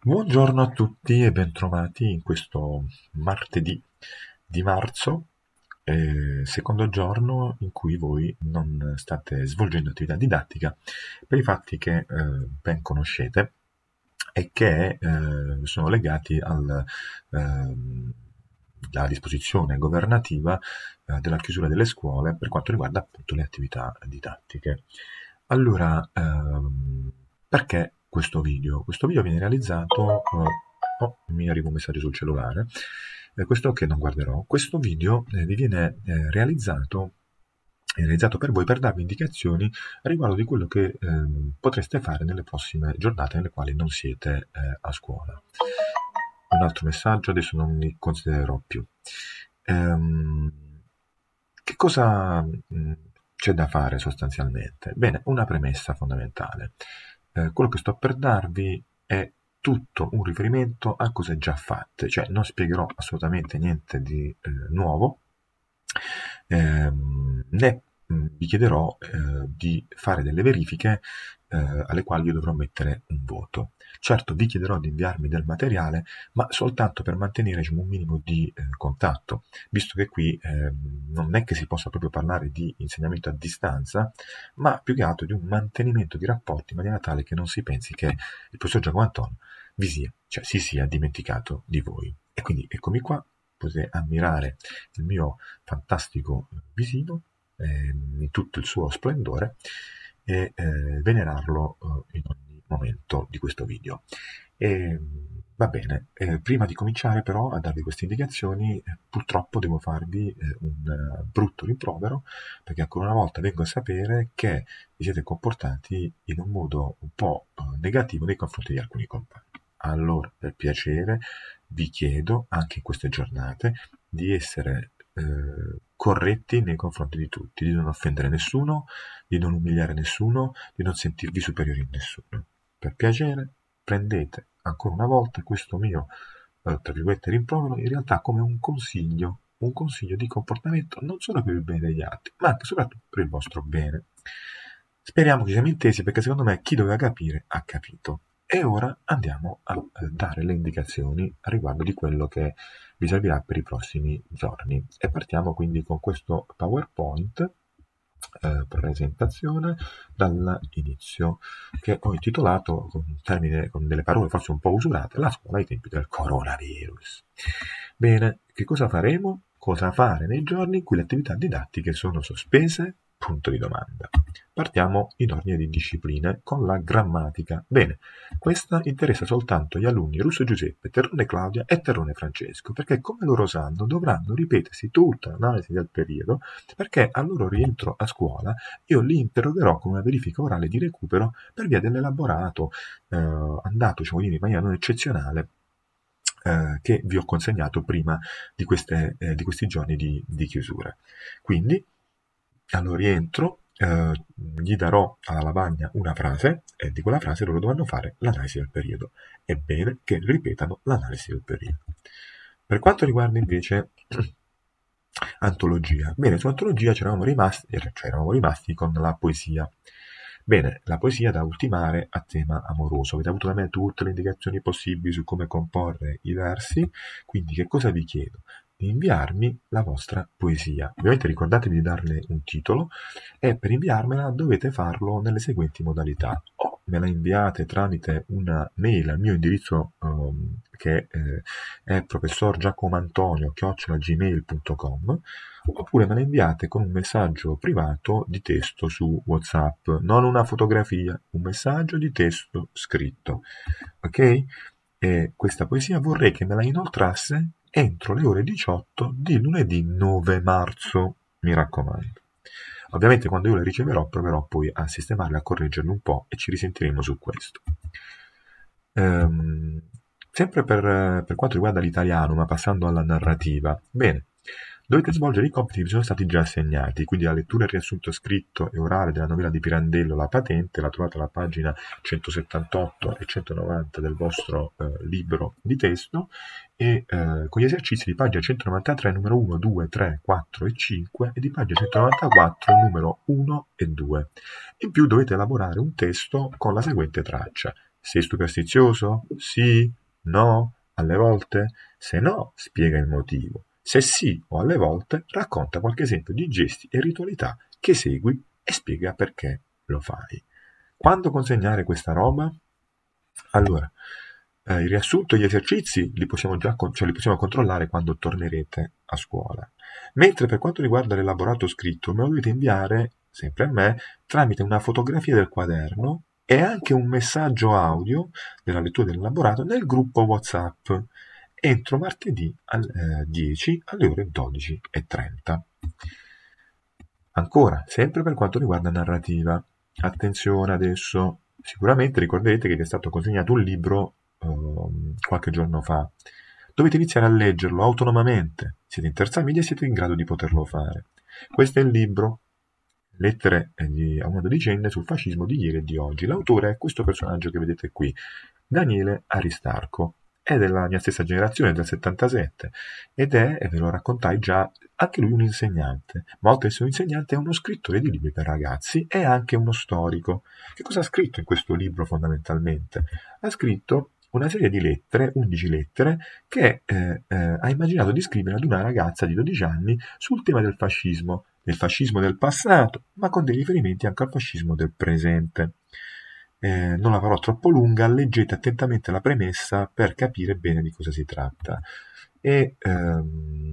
Buongiorno a tutti e bentrovati in questo martedì di marzo, eh, secondo giorno in cui voi non state svolgendo attività didattica per i fatti che eh, ben conoscete e che eh, sono legati ehm, alla disposizione governativa eh, della chiusura delle scuole per quanto riguarda appunto le attività didattiche. Allora, ehm, perché questo video? Questo video viene realizzato... Eh, oh, mi arriva un messaggio sul cellulare. Eh, questo che non guarderò. Questo video eh, vi viene eh, realizzato realizzato per voi per darvi indicazioni riguardo di quello che ehm, potreste fare nelle prossime giornate nelle quali non siete eh, a scuola. Un altro messaggio, adesso non li considererò più. Ehm, che cosa mh, mm, c'è da fare sostanzialmente? Bene, una premessa fondamentale. Eh, quello che sto per darvi è tutto un riferimento a cose già fatte, cioè non spiegherò assolutamente niente di eh, nuovo, ehm, né vi chiederò eh, di fare delle verifiche eh, alle quali io dovrò mettere un voto. Certo vi chiederò di inviarmi del materiale, ma soltanto per mantenere diciamo, un minimo di eh, contatto, visto che qui eh, non è che si possa proprio parlare di insegnamento a distanza, ma più che altro di un mantenimento di rapporti in maniera tale che non si pensi che il professor Giacomo Antonio vi sia, cioè si sia dimenticato di voi. E quindi eccomi qua, potete ammirare il mio fantastico eh, visino ehm, in tutto il suo splendore e eh, venerarlo eh, in ogni momento di questo video. E, ehm, va bene, eh, prima di cominciare però a darvi queste indicazioni, eh, purtroppo devo farvi eh, un eh, brutto rimprovero, perché ancora una volta vengo a sapere che vi siete comportati in un modo un po' negativo nei confronti di alcuni compagni. Allora, per piacere, vi chiedo anche in queste giornate di essere corretti nei confronti di tutti, di non offendere nessuno, di non umiliare nessuno, di non sentirvi superiori a nessuno. Per piacere, prendete ancora una volta questo mio, eh, tra virgolette, rimprovero in realtà come un consiglio, un consiglio di comportamento non solo per il bene degli altri, ma anche e soprattutto per il vostro bene. Speriamo che siamo intesi perché secondo me chi doveva capire ha capito. E ora andiamo a eh, dare le indicazioni riguardo di quello che vi servirà per i prossimi giorni. E partiamo quindi con questo PowerPoint eh, presentazione dall'inizio che ho intitolato con, termine, con delle parole forse un po' usurate la scuola ai tempi del coronavirus. Bene, che cosa faremo? Cosa fare nei giorni in cui le attività didattiche sono sospese Punto di domanda. Partiamo in ordine di discipline con la grammatica. Bene, questa interessa soltanto gli alunni Russo Giuseppe, Terrone Claudia e Terrone Francesco, perché come loro sanno dovranno ripetersi tutta l'analisi del periodo, perché al loro rientro a scuola io li interrogerò con una verifica orale di recupero per via dell'elaborato eh, andato, diciamo dire, in maniera non eccezionale eh, che vi ho consegnato prima di, queste, eh, di questi giorni di, di, chiusura. Quindi al rientro eh, gli darò alla lavagna una frase e di quella frase loro dovranno fare l'analisi del periodo. È bene che ripetano l'analisi del periodo. Per quanto riguarda invece antologia, bene, su antologia c'eravamo rimasti, eh, cioè eravamo rimasti con la poesia. Bene, la poesia da ultimare a tema amoroso. Avete avuto da me tutte le indicazioni possibili su come comporre i versi, quindi che cosa vi chiedo? di inviarmi la vostra poesia. Ovviamente ricordatevi di darle un titolo e per inviarmela dovete farlo nelle seguenti modalità. O me la inviate tramite una mail al mio indirizzo um, che eh, è professor gmail.com oppure me la inviate con un messaggio privato di testo su WhatsApp, non una fotografia, un messaggio di testo scritto. Ok? E questa poesia vorrei che me la inoltrasse entro le ore 18 di lunedì 9 marzo, mi raccomando. Ovviamente quando io le riceverò proverò poi a sistemarle, a correggerle un po' e ci risentiremo su questo. Ehm, sempre per, per quanto riguarda l'italiano, ma passando alla narrativa, bene, Dovete svolgere i compiti che vi sono stati già assegnati, quindi la lettura, e il riassunto scritto e orale della novella di Pirandello La patente, la trovate alla pagina 178 e 190 del vostro eh, libro di testo, e eh, con gli esercizi di pagina 193 numero 1, 2, 3, 4 e 5 e di pagina 194 numero 1 e 2. In più dovete elaborare un testo con la seguente traccia. Sei superstizioso? Sì? No? Alle volte? Se no, spiega il motivo. Se sì o alle volte racconta qualche esempio di gesti e ritualità che segui e spiega perché lo fai. Quando consegnare questa roba? Allora, eh, il riassunto e gli esercizi li possiamo, già con- cioè li possiamo controllare quando tornerete a scuola. Mentre per quanto riguarda l'elaborato scritto, me lo dovete inviare, sempre a me, tramite una fotografia del quaderno e anche un messaggio audio della lettura dell'elaborato nel gruppo WhatsApp entro martedì alle eh, 10 alle ore 12.30. Ancora, sempre per quanto riguarda narrativa, attenzione adesso, sicuramente ricorderete che vi è stato consegnato un libro eh, qualche giorno fa. Dovete iniziare a leggerlo autonomamente, siete in terza media e siete in grado di poterlo fare. Questo è il libro Lettere a una dodicenne sul fascismo di ieri e di oggi. L'autore è questo personaggio che vedete qui, Daniele Aristarco è della mia stessa generazione, del 77, ed è, e ve lo raccontai già, anche lui un insegnante, ma oltre ad essere un insegnante è uno scrittore di libri per ragazzi è anche uno storico. Che cosa ha scritto in questo libro fondamentalmente? Ha scritto una serie di lettere, 11 lettere, che eh, eh, ha immaginato di scrivere ad una ragazza di 12 anni sul tema del fascismo, del fascismo del passato, ma con dei riferimenti anche al fascismo del presente eh, non la farò troppo lunga, leggete attentamente la premessa per capire bene di cosa si tratta. E ehm,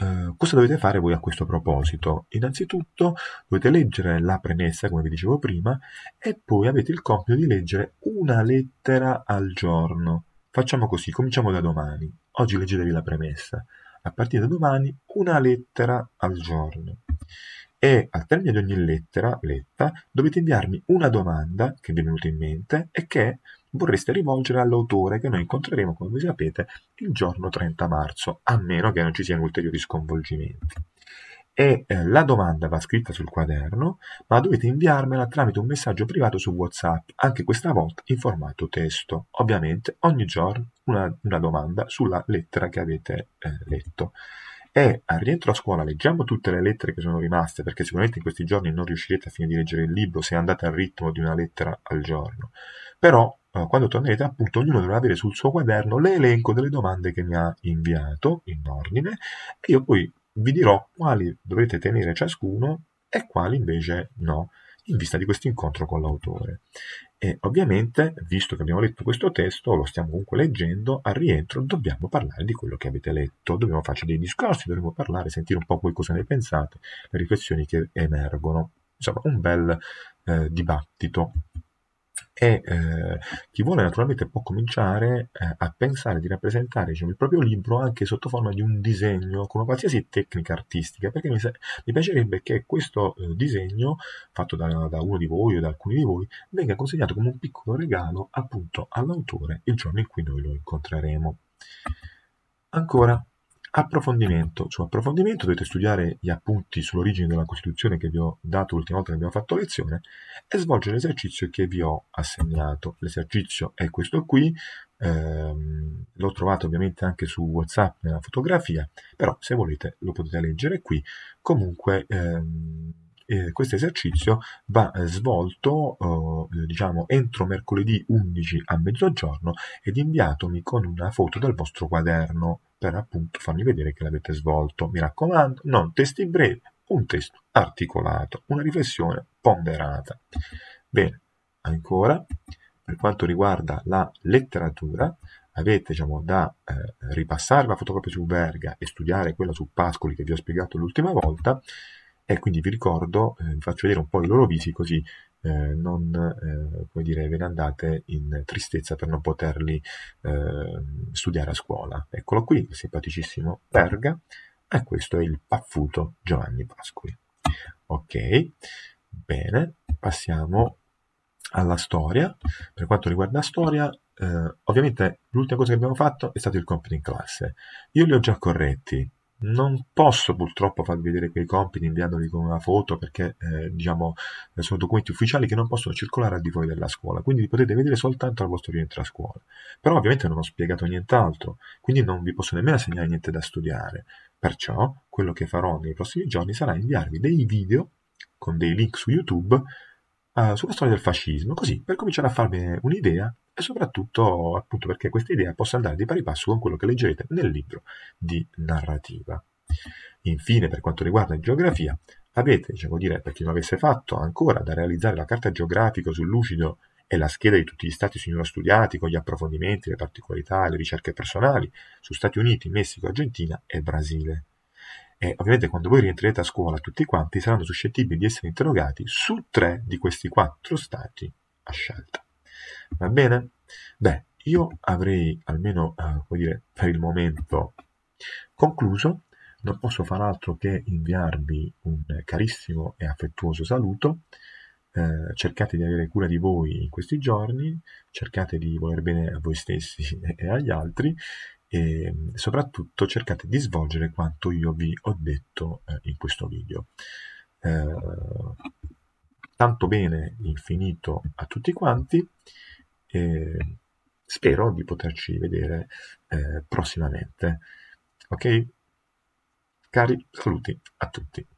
eh, cosa dovete fare voi a questo proposito? Innanzitutto dovete leggere la premessa, come vi dicevo prima, e poi avete il compito di leggere una lettera al giorno. Facciamo così, cominciamo da domani. Oggi leggetevi la premessa. A partire da domani, una lettera al giorno e al termine di ogni lettera, letta, dovete inviarmi una domanda che vi è venuta in mente e che vorreste rivolgere all'autore che noi incontreremo, come sapete, il giorno 30 marzo, a meno che non ci siano ulteriori sconvolgimenti. E eh, la domanda va scritta sul quaderno, ma dovete inviarmela tramite un messaggio privato su WhatsApp, anche questa volta in formato testo. Ovviamente ogni giorno una, una domanda sulla lettera che avete eh, letto e al rientro a scuola leggiamo tutte le lettere che sono rimaste, perché sicuramente in questi giorni non riuscirete a fine di leggere il libro se andate al ritmo di una lettera al giorno. Però eh, quando tornerete, appunto, ognuno dovrà avere sul suo quaderno l'elenco delle domande che mi ha inviato in ordine e io poi vi dirò quali dovrete tenere ciascuno e quali invece no in vista di questo incontro con l'autore. E ovviamente, visto che abbiamo letto questo testo, lo stiamo comunque leggendo, al rientro dobbiamo parlare di quello che avete letto, dobbiamo farci dei discorsi, dobbiamo parlare, sentire un po' voi cosa ne pensate, le riflessioni che emergono. Insomma, un bel eh, dibattito e eh, chi vuole naturalmente può cominciare eh, a pensare di rappresentare diciamo, il proprio libro anche sotto forma di un disegno con una qualsiasi tecnica artistica perché mi, sa- mi piacerebbe che questo eh, disegno fatto da, da, uno di voi o da alcuni di voi venga consegnato come un piccolo regalo appunto all'autore il giorno in cui noi lo incontreremo ancora Approfondimento. Su approfondimento dovete studiare gli appunti sull'origine della Costituzione che vi ho dato l'ultima volta che abbiamo fatto lezione e svolgere l'esercizio che vi ho assegnato. L'esercizio è questo qui, ehm, l'ho trovato ovviamente anche su WhatsApp nella fotografia, però se volete lo potete leggere qui. Comunque ehm, eh, questo esercizio va eh, svolto oh, eh, diciamo entro mercoledì 11 a mezzogiorno ed inviatomi con una foto del vostro quaderno per appunto farmi vedere che l'avete svolto. Mi raccomando, non testi brevi, un testo articolato, una riflessione ponderata. Bene, ancora, per quanto riguarda la letteratura, avete diciamo, da eh, ripassare la fotocopia su Verga e studiare quella su Pascoli che vi ho spiegato l'ultima volta, e quindi vi ricordo, eh, vi faccio vedere un po' i loro visi così eh, non eh, come dire, ve ne andate in tristezza per non poterli eh, studiare a scuola. Eccolo qui, il simpaticissimo Perga, e questo è il paffuto Giovanni Pasqui. Ok, bene, passiamo alla storia. Per quanto riguarda la storia, eh, ovviamente l'ultima cosa che abbiamo fatto è stato il compito in classe. Io li ho già corretti, non posso purtroppo farvi vedere quei compiti inviandoli con una foto perché eh, diciamo, sono documenti ufficiali che non possono circolare al di fuori della scuola, quindi li potete vedere soltanto al vostro rientro a scuola. Però ovviamente non ho spiegato nient'altro, quindi non vi posso nemmeno assegnare niente da studiare. Perciò quello che farò nei prossimi giorni sarà inviarvi dei video con dei link su YouTube eh, sulla storia del fascismo, così per cominciare a farvi un'idea e soprattutto appunto perché questa idea possa andare di pari passo con quello che leggerete nel libro di narrativa. Infine, per quanto riguarda geografia, avete, diciamo dire, per chi non avesse fatto ancora, da realizzare la carta geografica sul lucido e la scheda di tutti gli stati sinora studiati, con gli approfondimenti, le particolarità le ricerche personali su Stati Uniti, Messico, Argentina e Brasile. E ovviamente quando voi rientrerete a scuola tutti quanti saranno suscettibili di essere interrogati su tre di questi quattro stati a scelta. Va bene? Beh, io avrei almeno, eh, dire, per il momento concluso. Non posso far altro che inviarvi un carissimo e affettuoso saluto. Eh, cercate di avere cura di voi in questi giorni, cercate di voler bene a voi stessi e agli altri e soprattutto cercate di svolgere quanto io vi ho detto eh, in questo video. Eh, tanto bene infinito a tutti quanti e spero di poterci vedere eh, prossimamente. Ok? Cari saluti a tutti.